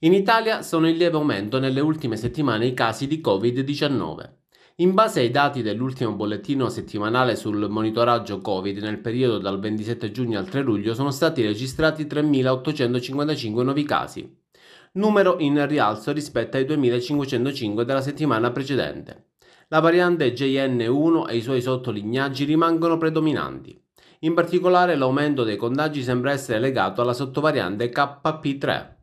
In Italia sono in lieve aumento nelle ultime settimane i casi di Covid-19. In base ai dati dell'ultimo bollettino settimanale sul monitoraggio Covid, nel periodo dal 27 giugno al 3 luglio sono stati registrati 3.855 nuovi casi, numero in rialzo rispetto ai 2.505 della settimana precedente. La variante JN1 e i suoi sottolignaggi rimangono predominanti. In particolare l'aumento dei contagi sembra essere legato alla sottovariante KP3.